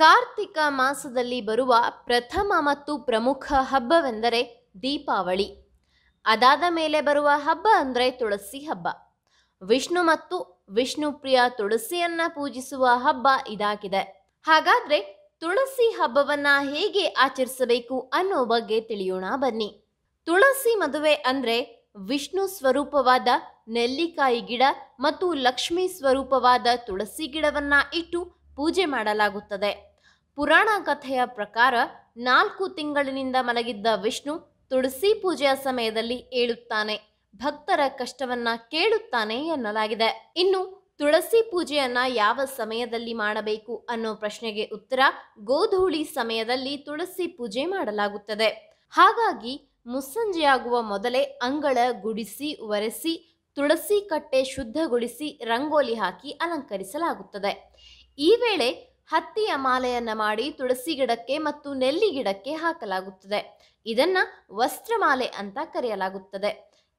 ಕಾರ್ತಿಕ ಮಾಸದಲ್ಲಿ ಬರುವ ಪ್ರಥಮ ಮತ್ತು ಪ್ರಮುಖ ಹಬ್ಬವೆಂದರೆ ದೀಪಾವಳಿ ಅದಾದ ಮೇಲೆ ಬರುವ ಹಬ್ಬ ಅಂದರೆ ತುಳಸಿ ಹಬ್ಬ ವಿಷ್ಣು ಮತ್ತು ವಿಷ್ಣುಪ್ರಿಯ ತುಳಸಿಯನ್ನ ಪೂಜಿಸುವ ಹಬ್ಬ ಇದಾಗಿದೆ ಹಾಗಾದ್ರೆ ತುಳಸಿ ಹಬ್ಬವನ್ನ ಹೇಗೆ ಆಚರಿಸಬೇಕು ಅನ್ನೋ ಬಗ್ಗೆ ತಿಳಿಯೋಣ ಬನ್ನಿ ತುಳಸಿ ಮದುವೆ ಅಂದ್ರೆ ವಿಷ್ಣು ಸ್ವರೂಪವಾದ ನೆಲ್ಲಿಕಾಯಿ ಗಿಡ ಮತ್ತು ಲಕ್ಷ್ಮಿ ಸ್ವರೂಪವಾದ ತುಳಸಿ ಗಿಡವನ್ನ ಇಟ್ಟು ಪೂಜೆ ಮಾಡಲಾಗುತ್ತದೆ ಪುರಾಣ ಕಥೆಯ ಪ್ರಕಾರ ನಾಲ್ಕು ತಿಂಗಳಿನಿಂದ ಮಲಗಿದ್ದ ವಿಷ್ಣು ತುಳಸಿ ಪೂಜೆಯ ಸಮಯದಲ್ಲಿ ಏಳುತ್ತಾನೆ ಭಕ್ತರ ಕಷ್ಟವನ್ನ ಕೇಳುತ್ತಾನೆ ಎನ್ನಲಾಗಿದೆ ಇನ್ನು ತುಳಸಿ ಪೂಜೆಯನ್ನ ಯಾವ ಸಮಯದಲ್ಲಿ ಮಾಡಬೇಕು ಅನ್ನೋ ಪ್ರಶ್ನೆಗೆ ಉತ್ತರ ಗೋಧೂಳಿ ಸಮಯದಲ್ಲಿ ತುಳಸಿ ಪೂಜೆ ಮಾಡಲಾಗುತ್ತದೆ ಹಾಗಾಗಿ ಮುಸ್ಸಂಜೆಯಾಗುವ ಮೊದಲೇ ಅಂಗಳ ಗುಡಿಸಿ ಒರೆಸಿ ತುಳಸಿ ಕಟ್ಟೆ ಶುದ್ಧಗೊಳಿಸಿ ರಂಗೋಲಿ ಹಾಕಿ ಅಲಂಕರಿಸಲಾಗುತ್ತದೆ ಈ ವೇಳೆ ಹತ್ತಿಯ ಮಾಲೆಯನ್ನ ಮಾಡಿ ತುಳಸಿ ಗಿಡಕ್ಕೆ ಮತ್ತು ನೆಲ್ಲಿ ಗಿಡಕ್ಕೆ ಹಾಕಲಾಗುತ್ತದೆ ಇದನ್ನ ವಸ್ತ್ರಮಾಲೆ ಅಂತ ಕರೆಯಲಾಗುತ್ತದೆ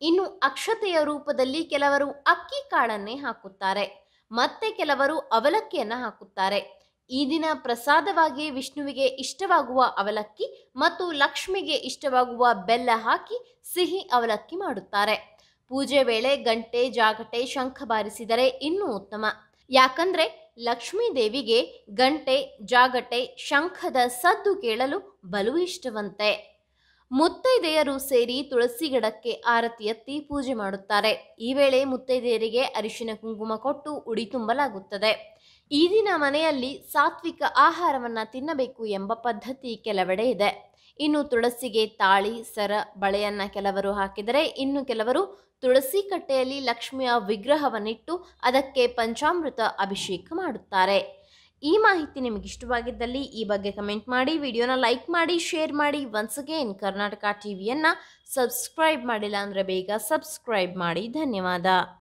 ಇನ್ನು ಅಕ್ಷತೆಯ ರೂಪದಲ್ಲಿ ಕೆಲವರು ಅಕ್ಕಿ ಕಾಳನ್ನೇ ಹಾಕುತ್ತಾರೆ ಮತ್ತೆ ಕೆಲವರು ಅವಲಕ್ಕಿಯನ್ನ ಹಾಕುತ್ತಾರೆ ಈ ದಿನ ಪ್ರಸಾದವಾಗಿ ವಿಷ್ಣುವಿಗೆ ಇಷ್ಟವಾಗುವ ಅವಲಕ್ಕಿ ಮತ್ತು ಲಕ್ಷ್ಮಿಗೆ ಇಷ್ಟವಾಗುವ ಬೆಲ್ಲ ಹಾಕಿ ಸಿಹಿ ಅವಲಕ್ಕಿ ಮಾಡುತ್ತಾರೆ ಪೂಜೆ ವೇಳೆ ಗಂಟೆ ಜಾಗಟೆ ಶಂಖ ಬಾರಿಸಿದರೆ ಇನ್ನೂ ಉತ್ತಮ ಯಾಕಂದ್ರೆ ಲಕ್ಷ್ಮೀ ದೇವಿಗೆ ಗಂಟೆ ಜಾಗಟೆ ಶಂಖದ ಸದ್ದು ಕೇಳಲು ಬಲು ಇಷ್ಟವಂತೆ ಮುತ್ತೈದೆಯರು ಸೇರಿ ತುಳಸಿ ಗಿಡಕ್ಕೆ ಎತ್ತಿ ಪೂಜೆ ಮಾಡುತ್ತಾರೆ ಈ ವೇಳೆ ಮುತ್ತೈದೆಯರಿಗೆ ಅರಿಶಿನ ಕುಂಕುಮ ಕೊಟ್ಟು ಉಡಿ ತುಂಬಲಾಗುತ್ತದೆ ಈ ದಿನ ಮನೆಯಲ್ಲಿ ಸಾತ್ವಿಕ ಆಹಾರವನ್ನು ತಿನ್ನಬೇಕು ಎಂಬ ಪದ್ಧತಿ ಕೆಲವೆಡೆ ಇದೆ ಇನ್ನು ತುಳಸಿಗೆ ತಾಳಿ ಸರ ಬಳೆಯನ್ನ ಕೆಲವರು ಹಾಕಿದರೆ ಇನ್ನು ಕೆಲವರು ತುಳಸಿ ಕಟ್ಟೆಯಲ್ಲಿ ಲಕ್ಷ್ಮಿಯ ವಿಗ್ರಹವನ್ನಿಟ್ಟು ಅದಕ್ಕೆ ಪಂಚಾಮೃತ ಅಭಿಷೇಕ ಮಾಡುತ್ತಾರೆ ಈ ಮಾಹಿತಿ ನಿಮಗೆ ಇಷ್ಟವಾಗಿದ್ದಲ್ಲಿ ಈ ಬಗ್ಗೆ ಕಮೆಂಟ್ ಮಾಡಿ ವಿಡಿಯೋನ ಲೈಕ್ ಮಾಡಿ ಶೇರ್ ಮಾಡಿ ಒನ್ಸ್ ಅಗೇನ್ ಕರ್ನಾಟಕ ಟಿ ವಿಯನ್ನು ಸಬ್ಸ್ಕ್ರೈಬ್ ಮಾಡಿಲ್ಲ ಅಂದರೆ ಬೇಗ ಸಬ್ಸ್ಕ್ರೈಬ್ ಮಾಡಿ ಧನ್ಯವಾದ